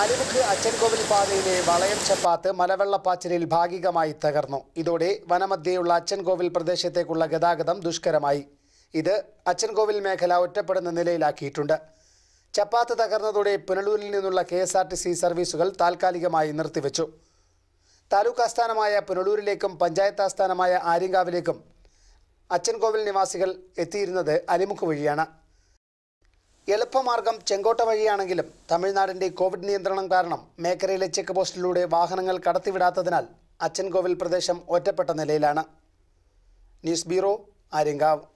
അലിമുഖ് അച്ചൻകോവിൽ പാതയിലെ വളയം ചപ്പാത്ത് മലവെള്ളപ്പാച്ചിലിൽ ഭാഗികമായി തകർന്നു ഇതോടെ വനമധ്യയുള്ള അച്ചൻകോവിൽ പ്രദേശത്തേക്കുള്ള ഗതാഗതം ദുഷ്കരമായി ഇത് അച്ചൻകോവിൽ മേഖല ഒറ്റപ്പെടുന്ന നിലയിലാക്കിയിട്ടുണ്ട് ചപ്പാത്ത് തകർന്നതോടെ പുനലൂരിൽ നിന്നുള്ള K S R T C സർവീസുകൾ താൽക്കാലികമായി നിർത്തിവെച്ചു താലൂക്ക് ആസ്ഥാനമായ പുനലൂരിലേക്കും പഞ്ചായത്ത് ആസ്ഥാനമായ ആര്യങ്കാവിലേക്കും അച്ചൻകോവിൽ നിവാസികൾ എത്തിയിരുന്നത് അലിമുക്ക് വഴിയാണ് എളുപ്പമാർഗം ചെങ്കോട്ട വഴിയാണെങ്കിലും തമിഴ്നാടിന്റെ കോവിഡ് നിയന്ത്രണം കാരണം മേഖലയിലെ ചെക്ക് പോസ്റ്റിലൂടെ വാഹനങ്ങൾ കടത്തിവിടാത്തതിനാൽ അച്ചൻകോവിൽ പ്രദേശം ഒറ്റപ്പെട്ട നിലയിലാണ് ന്യൂസ് ബ്യൂറോ ആര്യങ്കാവ്